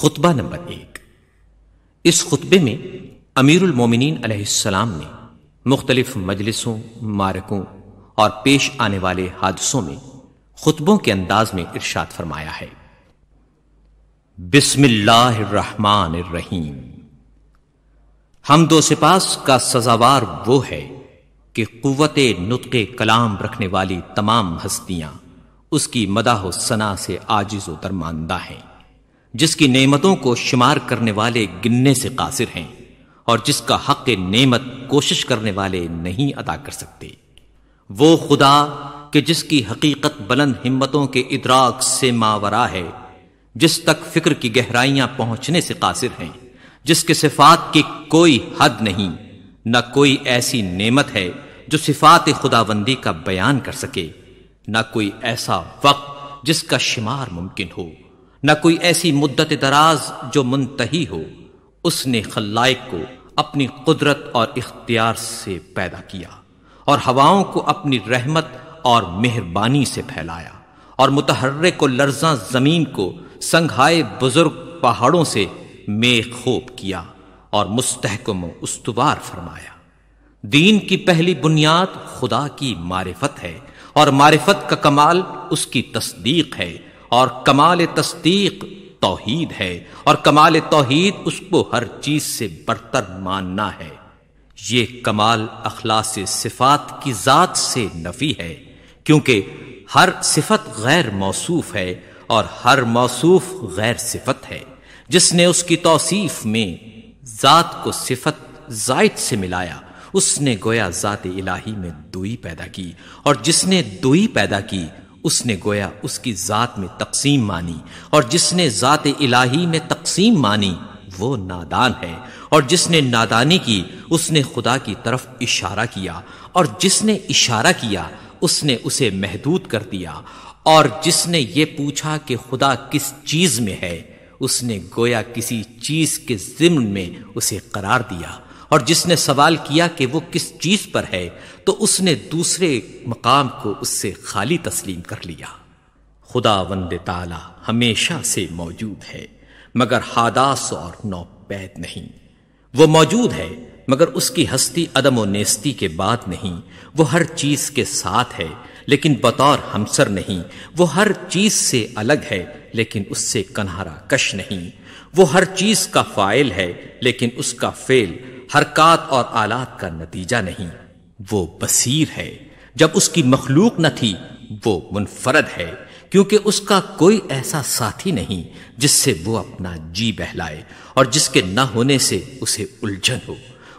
खुतबा नंबर एक इस खुतबे में अमीरुल मोमिनीन अलैहिस्सलाम ने मुख्तलिफ मजलिसों मारकों और पेश आने वाले हादसों में खुतबों के अंदाज में इरशाद फरमाया है रहीम हम दो सिपास का सजावार वो है कि कुत नुतक कलाम रखने वाली तमाम हस्तियां उसकी मदाह सना से आजिज दरमानदा हैं जिसकी नेमतों को शुमार करने वाले गिनने से कासिर हैं और जिसका हक नेमत कोशिश करने वाले नहीं अदा कर सकते वो खुदा कि जिसकी हकीकत बुलंद हिम्मतों के इदराक से मावरा है जिस तक फिक्र की गहराइयां पहुंचने से कासिर हैं जिसके सिफात की कोई हद नहीं न कोई ऐसी नेमत है जो सिफात खुदाबंदी का बयान कर सके न कोई ऐसा वक्त जिसका शुमार मुमकिन हो न कोई ऐसी मुद्दत दराज जो मुंतही हो उसने खल्लायक को अपनी कुदरत और इख्तियार से पैदा किया और हवाओं को अपनी रहमत और मेहरबानी से फैलाया और मुतहर्रे को लर्जा जमीन को संघाए बुजुर्ग पहाड़ों से मेखोब किया और मुस्तकम उस्तवार फरमाया दीन की पहली बुनियाद खुदा की मारिफत है और मारिफत का कमाल उसकी तस्दीक है और कमाल तस्दीक तोहीद है और कमाल तोहीद उसको हर चीज से बरतर मानना है ये कमाल अखलास सिफात की ज़ात से नफी है क्योंकि हर सिफत गैर मौसूफ है और हर मौसूफ गैर सिफत है जिसने उसकी तोसीफ में ज़ात को सिफत जायद से मिलाया उसने गोया ज़ात इलाही में दुई पैदा की और जिसने दुई पैदा की उसने गोया उसकी ज़ात में तकसीम मानी और जिसने ज़ात इलाही में तकसीम मानी वो नादान है और जिसने नादानी की उसने खुदा की तरफ इशारा किया और जिसने इशारा किया उसने उसे महदूद कर दिया और जिसने ये पूछा कि खुदा किस चीज़ में है उसने गोया किसी चीज़ के जिम्न में उसे करार दिया और जिसने सवाल किया कि वो किस चीज पर है तो उसने दूसरे मकाम को उससे खाली तस्लीम कर लिया खुदा वंद ताला हमेशा से मौजूद है मगर हादास और नौपैद नहीं वो मौजूद है मगर उसकी हस्ती अदम व नेस्ती के बाद नहीं वो हर चीज के साथ है लेकिन बतौर हमसर नहीं वो हर चीज से अलग है लेकिन उससे कन्हारा कश नहीं वो हर चीज का फाइल है लेकिन उसका फेल हरकत और आलात का नतीजा नहीं वो बसीर है जब उसकी मखलूक न थी वो मुनफरद है क्योंकि उसका कोई ऐसा साथी नहीं जिससे वो अपना जी बहलाए और जिसके न होने से उसे उलझन हो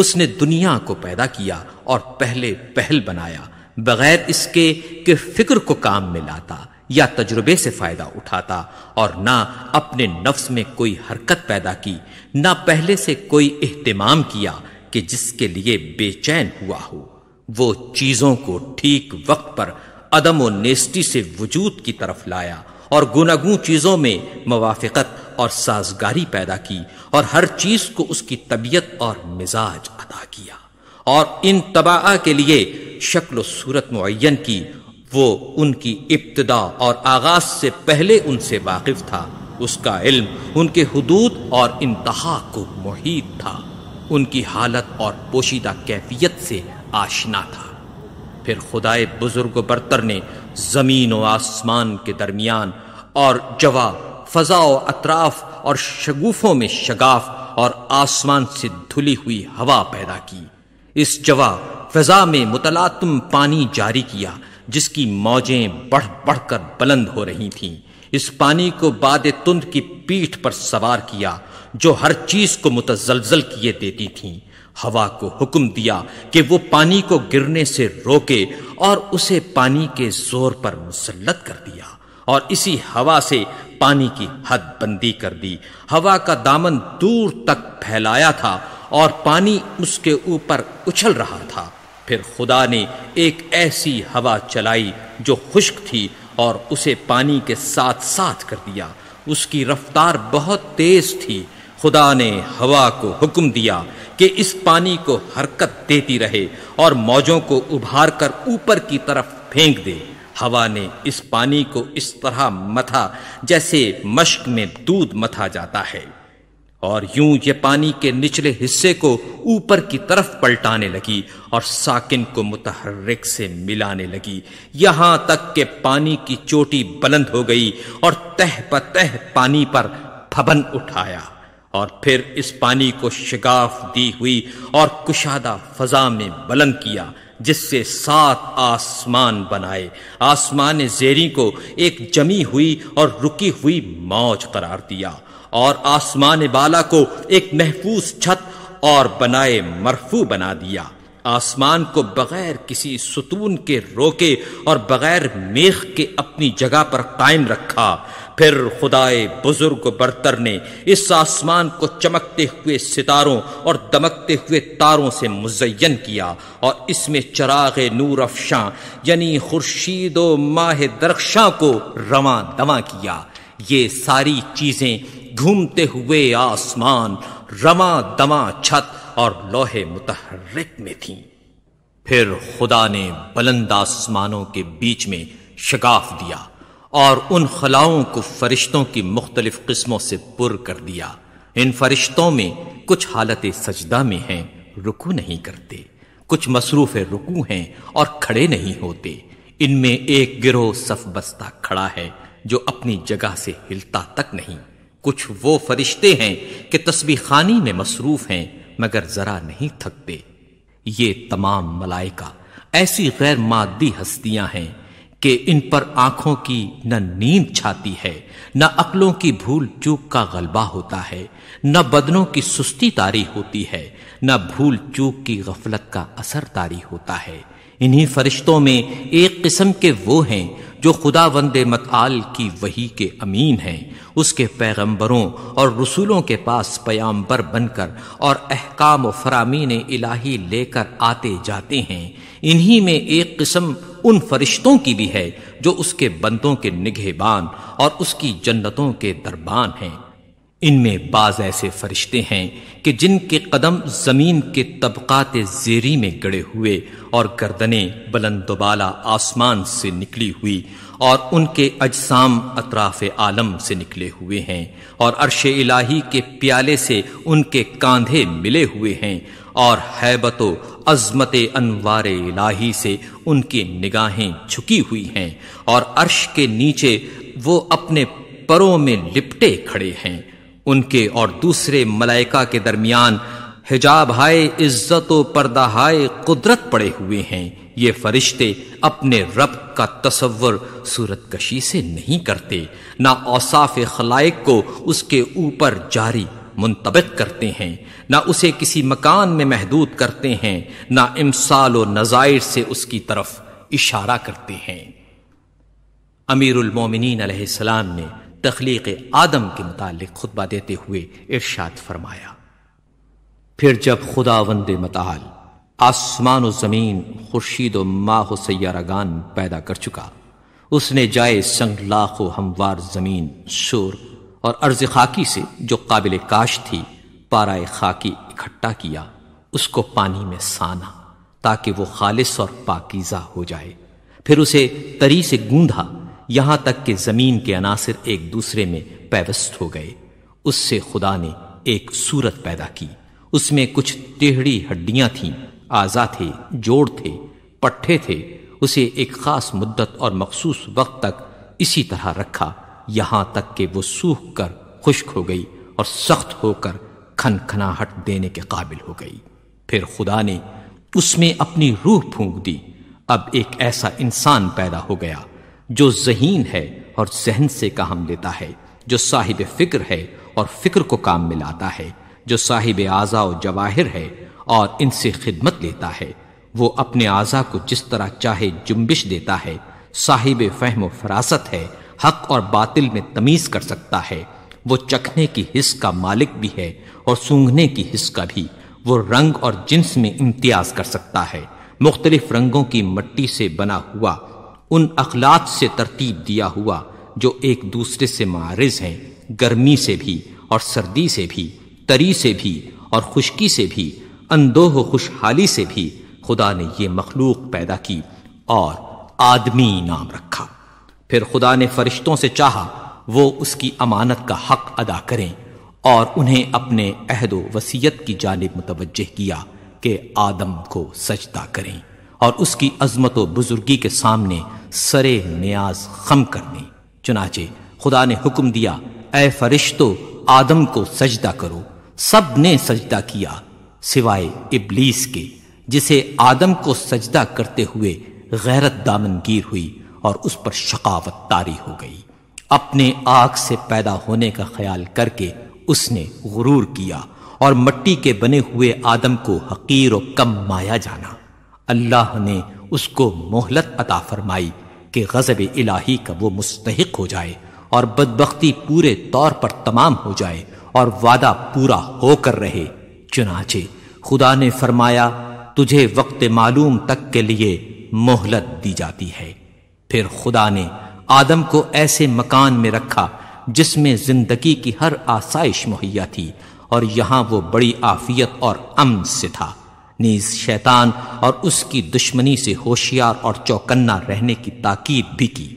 उसने दुनिया को पैदा किया और पहले पहल बनाया बगैर इसके कि फिक्र को काम में लाता या तजुर्बे से फायदा उठाता और ना अपने नफ्स में कोई हरकत पैदा की ना पहले से कोई अहतमाम किया कि जिसके लिए बेचैन हुआ हो वो चीजों को ठीक वक्त पर अदम और नेस्टी से वजूद की तरफ लाया और गुनागु चीजों में मवाफिकत और साजगारी पैदा की और हर चीज को उसकी तबीयत और मिजाज अदा किया और इन तबाह के लिए शक्ल सूरत मुन की वो उनकी इब्तदा और आगाज से पहले उनसे वाकिफ था उसका इल्म उनके हदूद और इंतहा को मुहित था उनकी हालत और पोशीदा कैफियत से आशना था फिर खुदाए बुजुर्ग बरतर ने ज़मीन व आसमान के दरमियान और जवा फजा अतराफ और शगुफों में शगाफ और आसमान से धुली हुई हवा पैदा की इस जवा फजा में मुतलातम पानी जारी किया जिसकी मौजें बढ़ बढ़कर बुलंद हो रही थीं इस पानी को बाद तुंद की पीठ पर सवार किया जो हर चीज को मुतजलजल किए देती थीं हवा को हुक्म दिया कि वो पानी को गिरने से रोके और उसे पानी के जोर पर मुसलत कर दिया और इसी हवा से पानी की हद बंदी कर दी हवा का दामन दूर तक फैलाया था और पानी उसके ऊपर उछल रहा था फिर खुदा ने एक ऐसी हवा चलाई जो खुश्क थी और उसे पानी के साथ साथ कर दिया उसकी रफ्तार बहुत तेज थी खुदा ने हवा को हुक्म दिया कि इस पानी को हरकत देती रहे और मौजों को उभार कर ऊपर की तरफ फेंक दे हवा ने इस पानी को इस तरह मथा जैसे मश्क में दूध मथा जाता है और यूं ये पानी के निचले हिस्से को ऊपर की तरफ पलटाने लगी और साकिन को मुतहरक से मिलाने लगी यहां तक के पानी की चोटी बुलंद हो गई और तह पतह पानी पर फबन उठाया और फिर इस पानी को शिगाफ दी हुई और कुशादा फजा में बुलंद किया जिससे सात आसमान बनाए आसमान जेरी को एक जमी हुई और रुकी हुई मौज करार दिया और आसमान बाला को एक महफूज छत और बनाए मरफू बना दिया आसमान को बगैर किसी सुतून के रोके और बगैर मेघ के अपनी जगह पर कायम रखा फिर खुदाए बुजुर्ग बर्तर ने इस आसमान को चमकते हुए सितारों और दमकते हुए तारों से मुजयन किया और इसमें चराग नूर अफशां यानी खुर्शीद माह दरख्शां को रवा दवा किया ये सारी चीजें घूमते हुए आसमान रवा दमा छत और लोहे मुतहरिक में थीं फिर खुदा ने बुलंद आसमानों के बीच में शगाफ दिया और उन खलाओं को फरिश्तों की मुख्तलिफ किस्मों से पुर कर दिया इन फरिश्तों में कुछ हालत सजदा में हैं रुकू नहीं करते कुछ मसरूफ रुकू हैं और खड़े नहीं होते इनमें एक गिरोह सफ बस्ता खड़ा है जो अपनी जगह से हिलता तक नहीं कुछ वो फरिश्ते हैं कि तस्बी खानी में मसरूफ हैं मगर जरा नहीं थकते ये तमाम मलाइका ऐसी गैर मादी हस्तियां हैं कि इन पर आंखों की न नींद छाती है न अकलों की भूल चूक का गलबा होता है न बदनों की सुस्ती तारी होती है न भूल चूक की गफलत का असर तारी होता है इन्हीं फरिश्तों में एक किस्म के वो हैं जो खुदा वंद मताल की वही के अमीन हैं उसके पैगंबरों और रसूलों के पास पयाम्बर बनकर और अहकाम फरामीन इलाही लेकर आते जाते हैं इन्हीं में एक किस्म उन फरिश्तों की भी है जो उसके बंदों के निगहबान और उसकी जन्नतों के दरबान हैं इनमें बाज ऐसे फरिश्ते हैं कि जिनके कदम जमीन के तबकात जेरी में गड़े हुए और गर्दने बुलंदोबाला आसमान से निकली हुई और उनके अजसाम अतराफ आलम से निकले हुए हैं और अरश इलाही के प्याले से उनके कांधे मिले हुए हैं और हैबत अजमत अनवार इलाही से उनकी निगाहें झुकी हुई हैं और अर्श के नीचे वो अपने परों में लिपटे खड़े हैं उनके और दूसरे मलाइका के दरमियान हिजाब हाय इज्जत पर्दा हाय कुदरत पड़े हुए हैं ये फरिश्ते अपने रब का तस्वर सूरत कशी से नहीं करते ना औसाफ खलाइक को उसके ऊपर जारी मुंतबक करते हैं ना उसे किसी मकान में महदूद करते हैं ना इमसाल नज़ायर से उसकी तरफ इशारा करते हैं अलैहिस्सलाम ने तखलीक आदम के मुतालिक खुतबा देते हुए इर्शाद फरमाया फिर जब खुदा वंद मताल आसमान ज़मीन खुर्शीद व माह सैारागान पैदा कर चुका उसने जाए संग लाखों हमवार ज़मीन शोर और अर्ज खाकी से जो काबिल काश थी पाराए खाकी इकट्ठा किया उसको पानी में साना ताकि वो खालिश और पाकिज़ा हो जाए फिर उसे तरी से गूंधा यहां तक कि जमीन के अनासर एक दूसरे में पैवस्त हो गए उससे खुदा ने एक सूरत पैदा की उसमें कुछ टेहड़ी हड्डियां थीं आजा थे जोड़ थे पट्ठे थे उसे एक खास मुद्दत और मखसूस वक्त तक इसी तरह रखा यहां तक कि वो सूख कर खुश्क हो गई और सख्त होकर खनखनाहट देने के काबिल हो गई फिर खुदा ने उसमें अपनी रूह फूंक दी अब एक ऐसा इंसान पैदा हो गया जो जहीन है और जहन से काम लेता है जो साहिब फिक्र है और फिक्र को काम में लाता है जो साहिब आज़ा और जवाहिर है और इनसे खिदमत लेता है वो अपने आज़ा को जिस तरह चाहे जुम्बिश देता है साहिब फहम फरासत है हक और बातिल में तमीज़ कर सकता है वो चखने की हिस्स का मालिक भी है और सूंघने की हिस्स का भी वो रंग और जिन्स में इम्तियाज कर सकता है मुख्तलिफ रंगों की मट्टी से बना हुआ उन अखलात से तरतीब दिया हुआ जो एक दूसरे से मारज हैं गर्मी से भी और सर्दी से भी तरी से भी और खुशकी से भी अनदोह खुशहाली से भी खुदा ने ये मखलूक पैदा की और आदमी नाम रखा फिर खुदा ने फरिश्तों से चाहा वो उसकी अमानत का हक अदा करें और उन्हें अपने अहद वसीयत की जानब मुतवजह किया कि आदम को सजदा करें और उसकी अजमत व बुजुर्गी के सामने सरे नियाज खम करने चुनाचे खुदा ने हुक्म दिया ए फरिश्तो आदम को सजदा करो सब ने सजदा किया सिवाय इबलीस के जिसे आदम को सजदा करते हुए गैरत दामनगीर हुई और उस पर शकावत तारी हो गई अपने आग से पैदा होने का ख्याल करके उसने गुरूर किया और मट्टी के बने हुए आदम को हकीर और कम माया जाना अल्लाह ने उसको मोहलत अता फरमाई कि गजब इलाही का वो मुस्तक हो जाए और बदबख्ती पूरे तौर पर तमाम हो जाए और वादा पूरा होकर रहे चुनाचे खुदा ने फरमाया तुझे वक्त मालूम तक के लिए मोहलत दी जाती है फिर खुदा ने आदम को ऐसे मकान में रखा जिसमें जिंदगी की हर आसाइश मुहैया थी और यहाँ वो बड़ी आफियत और अमन से था नीज शैतान और उसकी दुश्मनी से होशियार और चौकन्ना रहने की ताकीद भी की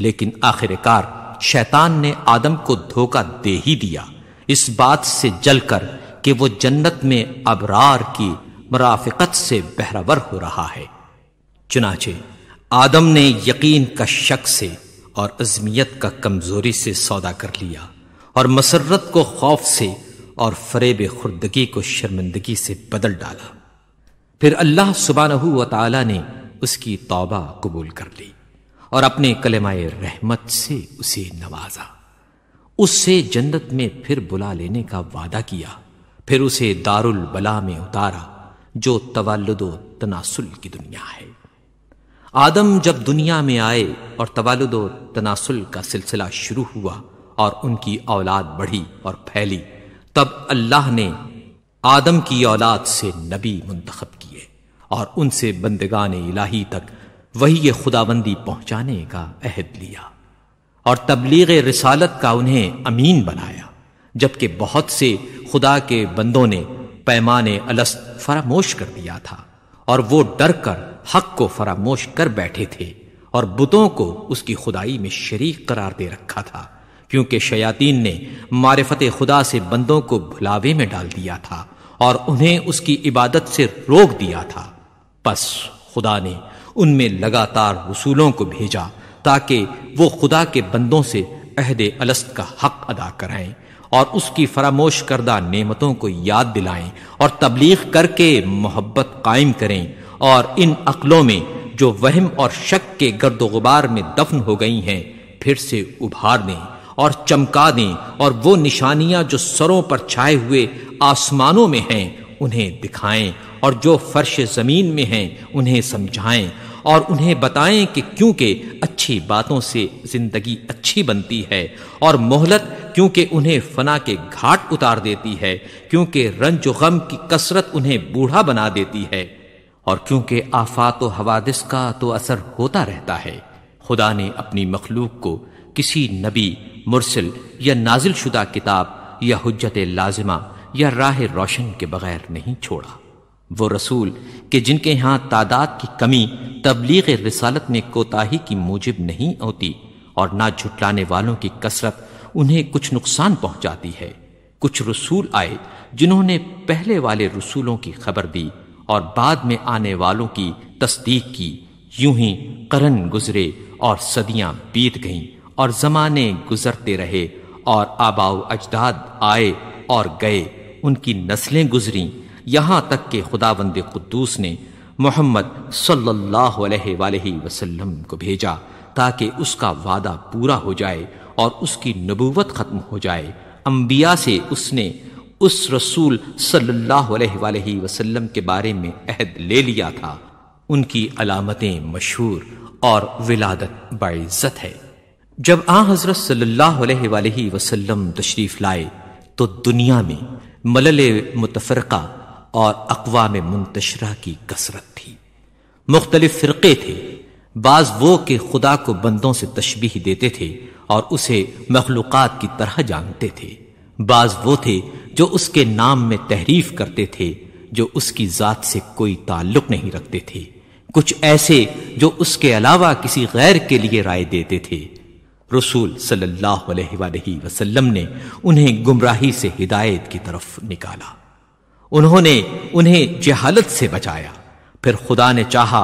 लेकिन आखिरकार शैतान ने आदम को धोखा दे ही दिया इस बात से जलकर कि वो जन्नत में अबरार की मराफिकत से बहरावर हो रहा है चुनाचे आदम ने यकीन का शक से और अजमियत का कमजोरी से सौदा कर लिया और मसरत को खौफ से और फरेब खुर्दगी को शर्मिंदगी से बदल डाला फिर अल्लाह सुबह तला ने उसकी तौबा कबूल कर ली और अपने कलेमाए रहमत से उसे नवाजा उससे जन्नत में फिर बुला लेने का वादा किया फिर उसे दारुल बला में उतारा जो तवालुदो तनासुल की दुनिया है आदम जब दुनिया में आए और तवालुदो तनासुल का सिलसिला शुरू हुआ और उनकी औलाद बढ़ी और फैली तब अल्लाह ने आदम की औलाद से नबी मुंतखब और उनसे बंदगान इलाही तक वही ये खुदाबंदी पहुंचाने का अहद लिया और तबलीग रिसालत का उन्हें अमीन बनाया जबकि बहुत से खुदा के बंदों ने पैमाने अलस्त फरामोश कर दिया था और वो डर कर हक को फरामोश कर बैठे थे और बुतों को उसकी खुदाई में शरीक करार दे रखा था क्योंकि शयातीन ने मारफत खुदा से बंदों को भुलावे में डाल दिया था और उन्हें उसकी इबादत से रोक दिया था बस खुदा ने उनमें लगातार वसूलों को भेजा ताकि वो खुदा के बंदों से अहद अलस्त का हक अदा कराएं और उसकी फरामोश करदा नेमतों को याद दिलाएं और तबलीग करके मोहब्बत कायम करें और इन अकलों में जो वहम और शक के गर्द गुबार में दफन हो गई हैं फिर से उभार दें और चमका दें और वो निशानियां जो सरों पर छाए हुए आसमानों में हैं उन्हें दिखाएं और जो फर्श ज़मीन में हैं उन्हें समझाएं और उन्हें बताएं कि क्योंकि अच्छी बातों से जिंदगी अच्छी बनती है और मोहलत क्योंकि उन्हें फना के घाट उतार देती है क्योंकि रंज गम की कसरत उन्हें बूढ़ा बना देती है और क्योंकि आफात हवादिस का तो असर होता रहता है खुदा ने अपनी मखलूक को किसी नबी मुरसिल या नाजिल शुदा किताब या हजत लाजिमा या राह रोशन के बगैर नहीं छोड़ा वो रसूल के जिनके यहाँ तादाद की कमी तबलीग रिसालत में कोताही की मूजिब नहीं होती और ना झुटलाने वालों की कसरत उन्हें कुछ नुकसान पहुंचाती है कुछ रसूल आए जिन्होंने पहले वाले रसूलों की खबर दी और बाद में आने वालों की तस्दीक की यूं ही करण गुजरे और सदियां बीत गईं और जमाने गुजरते रहे और आबाव अजदाद आए और गए उनकी नस्लें गुजरी यहाँ तक के खुदावंद खुदूस ने मोहम्मद वसल्लम को भेजा ताकि उसका वादा पूरा हो जाए और उसकी नबूवत ख़त्म हो जाए अम्बिया से उसने उस रसूल सल्लल्लाहु वसल्लम के बारे में अहद ले लिया था उनकी अलामतें मशहूर और विलादत बाइज़त है जब आ हज़रत सल्लल्लाहु वसल्लम तशरीफ़ लाए तो दुनिया में मलल मुतफ़रक़ा और अकवा में मुंतशरा की कसरत थी मुख्तलिफ फ़िरक़े थे बाज़ वो के खुदा को बंदों से तशबीह देते थे और उसे मखलूक़ की तरह जानते थे बाज़ वो थे जो उसके नाम में तहरीफ करते थे जो उसकी ज़ात से कोई ताल्लुक़ नहीं रखते थे कुछ ऐसे जो उसके अलावा किसी गैर के लिए राय देते थे रसूल सल्लल्लाहु अलैहि वसल्लम ने उन्हें गुमराही से हिदायत की तरफ निकाला उन्होंने उन्हें जहालत से बचाया फिर खुदा ने चाहा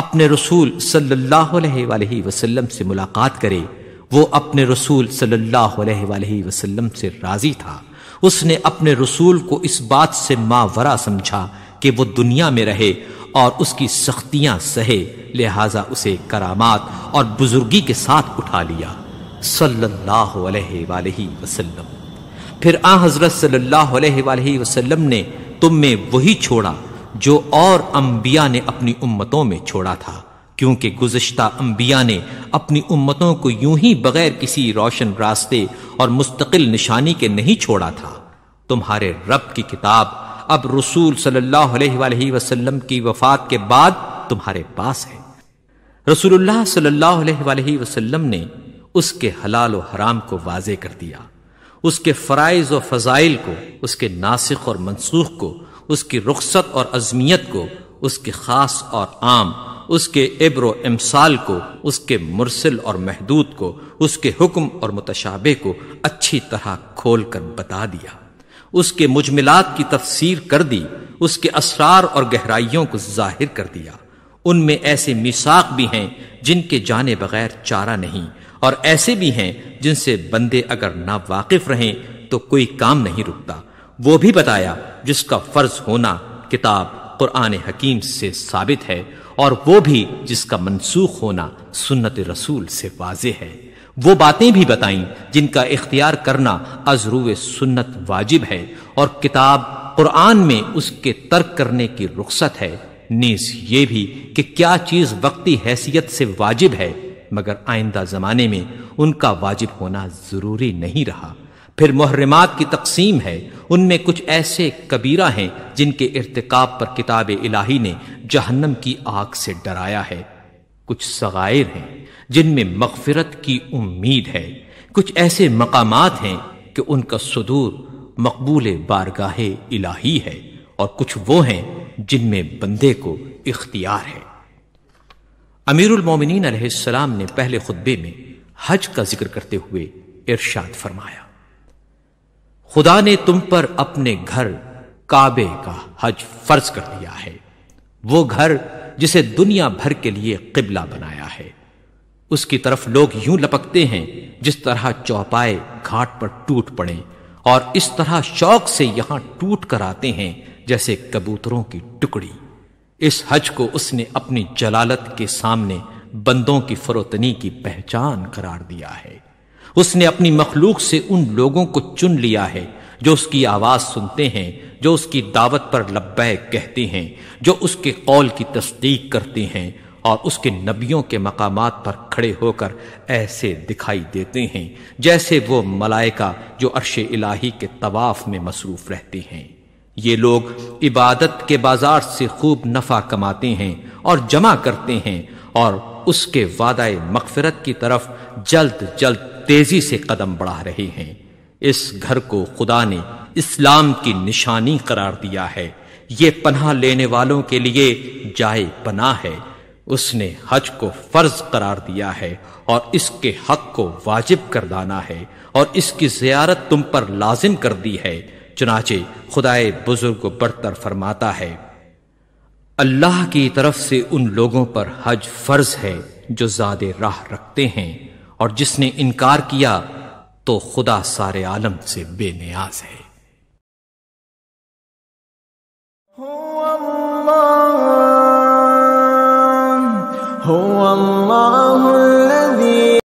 अपने रसूल सल्लल्लाहु अलैहि वसल्लम से मुलाकात करे वो अपने रसूल सल्लल्लाहु अलैहि वसल्लम से राजी था उसने अपने रसूल को इस बात से मावरा समझा कि वो दुनिया में रहे और उसकी सख्तियां सहे लिहाजा उसे करामात और बुजुर्गी के साथ उठा लिया सल्लल्लाहु अलैहि वसल्लम फिर आ हज़रत सल्लल्लाहु अलैहि वसल्लम ने तुम में वही छोड़ा जो और अम्बिया ने अपनी उम्मतों में छोड़ा था क्योंकि गुज्त अम्बिया ने अपनी उम्मतों को यूं ही बगैर किसी रोशन रास्ते और मुस्तकिल निशानी के नहीं छोड़ा था तुम्हारे रब की किताब अब रसूल सल्लल्लाहु अलैहि वसल्लम की वफात के बाद तुम्हारे पास है रसूलुल्लाह सल्लल्लाहु अलैहि वसल्लम ने उसके हलाल और हराम को वाजे कर दिया उसके फ़राइज़ और फ़ज़ाइल को उसके नासिक और मनसूख को उसकी रुख्सत और अजमियत को उसके ख़ास और आम उसके इब्र इमसाल को उसके मुरसिल और महदूद को उसके हुक्म और मुतशाबे को अच्छी तरह खोल कर बता दिया उसके मुजमिलात की तफसीर कर दी उसके असरार और गहराइयों को जाहिर कर दिया उनमें ऐसे मिसाक भी हैं जिनके जाने बगैर चारा नहीं और ऐसे भी हैं जिनसे बंदे अगर ना वाकिफ रहें तो कोई काम नहीं रुकता वो भी बताया जिसका फर्ज होना किताब कुरान हकीम से साबित है और वो भी जिसका मनसूख होना सुन्नत रसूल से वाज है वो बातें भी बताई जिनका इख्तियार करना अजरू सुन्नत वाजिब है और किताब कुरान में उसके तर्क करने की रुख्सत है नीस ये भी कि क्या चीज वक्ती हैसियत से वाजिब है मगर आइंदा ज़माने में उनका वाजिब होना ज़रूरी नहीं रहा फिर मुहरमात की तकसीम है उनमें कुछ ऐसे कबीरा हैं जिनके इरतकाब पर किताब इलाही ने जहन्नम की आग से डराया है कुछ सगायर हैं जिनमें मगफिरत की उम्मीद है कुछ ऐसे मकाम हैं कि उनका सदूर मकबूल बारगाहे इलाही है और कुछ वो हैं जिनमें बंदे को इख्तियार है अमीरुल मोमिनीन अलैहिस्सलाम ने पहले खुतबे में हज का जिक्र करते हुए इरशाद फरमाया खुदा ने तुम पर अपने घर काबे का हज फर्ज कर दिया है वो घर जिसे दुनिया भर के लिए किबला बनाया है उसकी तरफ लोग यूं लपकते हैं जिस तरह चौपाए घाट पर टूट पड़े और इस तरह शौक से यहां टूट कर आते हैं जैसे कबूतरों की टुकड़ी इस हज को उसने अपनी जलालत के सामने बंदों की फरोतनी की पहचान करार दिया है उसने अपनी मखलूक से उन लोगों को चुन लिया है जो उसकी आवाज सुनते हैं जो उसकी दावत पर लब्बे कहते हैं जो उसके कौल की तस्दीक करते हैं और उसके नबियों के मकामात पर खड़े होकर ऐसे दिखाई देते हैं जैसे वो मलाइका जो अरश इलाही के तवाफ में मसरूफ रहते हैं ये लोग इबादत के बाजार से खूब नफा कमाते हैं और जमा करते हैं और उसके वादा मकफरत की तरफ जल्द जल्द तेजी से कदम बढ़ा रहे हैं इस घर को खुदा ने इस्लाम की निशानी करार दिया है ये पनाह लेने वालों के लिए जाए पनाह है उसने हज को फर्ज करार दिया है और इसके हक को वाजिब कर दाना है और इसकी जियारत तुम पर लाजिम कर दी है चुनाचे खुदाए बुजुर्ग को बढ़तर फरमाता है अल्लाह की तरफ से उन लोगों पर हज फर्ज है जो ज्यादा राह रखते हैं और जिसने इनकार किया तो खुदा सारे आलम से बेनियाज है हो अल्लाह